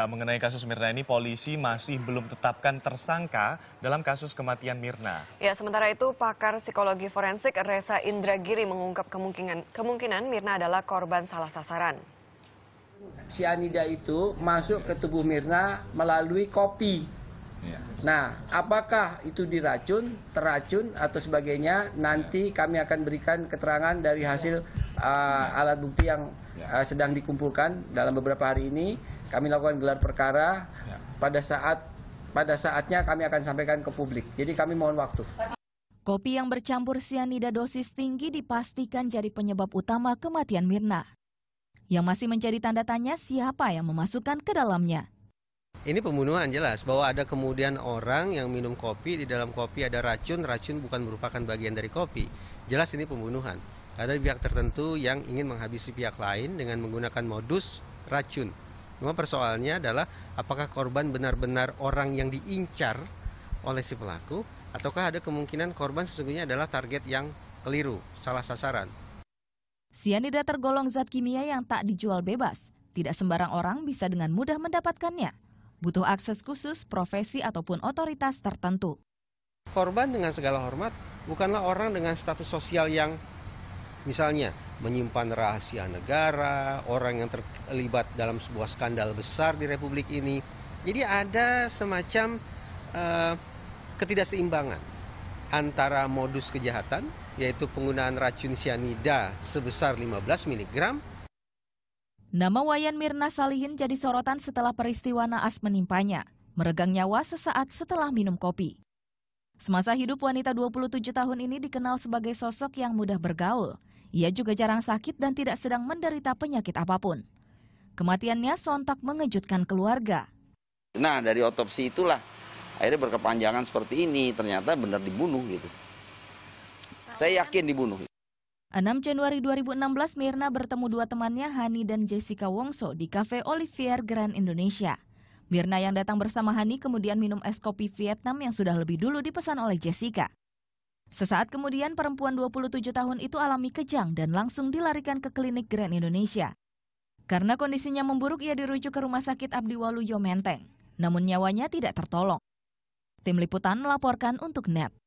Kak, mengenai kasus Mirna ini polisi masih belum tetapkan tersangka dalam kasus kematian Mirna. Ya, sementara itu pakar psikologi forensik Reza Indragiri mengungkap kemungkinan kemungkinan Mirna adalah korban salah sasaran. Sianida itu masuk ke tubuh Mirna melalui kopi. Iya. Nah, apakah itu diracun, teracun atau sebagainya? Nanti iya. kami akan berikan keterangan dari hasil iya. uh, alat bukti yang uh, sedang dikumpulkan dalam beberapa hari ini kami lakukan gelar perkara ya. pada saat pada saatnya kami akan sampaikan ke publik. Jadi kami mohon waktu. Kopi yang bercampur sianida dosis tinggi dipastikan jadi penyebab utama kematian Mirna. Yang masih menjadi tanda tanya siapa yang memasukkan ke dalamnya. Ini pembunuhan jelas bahwa ada kemudian orang yang minum kopi di dalam kopi ada racun, racun bukan merupakan bagian dari kopi. Jelas ini pembunuhan. Ada pihak tertentu yang ingin menghabisi pihak lain dengan menggunakan modus racun. Cuma persoalannya adalah apakah korban benar-benar orang yang diincar oleh si pelaku ataukah ada kemungkinan korban sesungguhnya adalah target yang keliru, salah sasaran. Sianida tergolong zat kimia yang tak dijual bebas. Tidak sembarang orang bisa dengan mudah mendapatkannya. Butuh akses khusus, profesi ataupun otoritas tertentu. Korban dengan segala hormat bukanlah orang dengan status sosial yang misalnya menyimpan rahasia negara, orang yang terlibat dalam sebuah skandal besar di republik ini. Jadi ada semacam uh, ketidakseimbangan antara modus kejahatan yaitu penggunaan racun cyanida sebesar 15 mg Nama Wayan Mirna Salihin jadi sorotan setelah peristiwa naas menimpanya, meregang nyawa sesaat setelah minum kopi. Semasa hidup wanita 27 tahun ini dikenal sebagai sosok yang mudah bergaul, ia juga jarang sakit dan tidak sedang menderita penyakit apapun. Kematiannya sontak mengejutkan keluarga. Nah, dari otopsi itulah akhirnya berkepanjangan seperti ini. Ternyata benar dibunuh gitu. Saya yakin dibunuh. 6 Januari 2016, Mirna bertemu dua temannya Hani dan Jessica Wongso di Cafe Olivier Grand Indonesia. Mirna yang datang bersama Hani kemudian minum es kopi Vietnam yang sudah lebih dulu dipesan oleh Jessica. Sesaat kemudian perempuan 27 tahun itu alami kejang dan langsung dilarikan ke klinik Grand Indonesia. Karena kondisinya memburuk ia dirujuk ke rumah sakit Abdi Waluyo Menteng, namun nyawanya tidak tertolong. Tim liputan melaporkan untuk NET.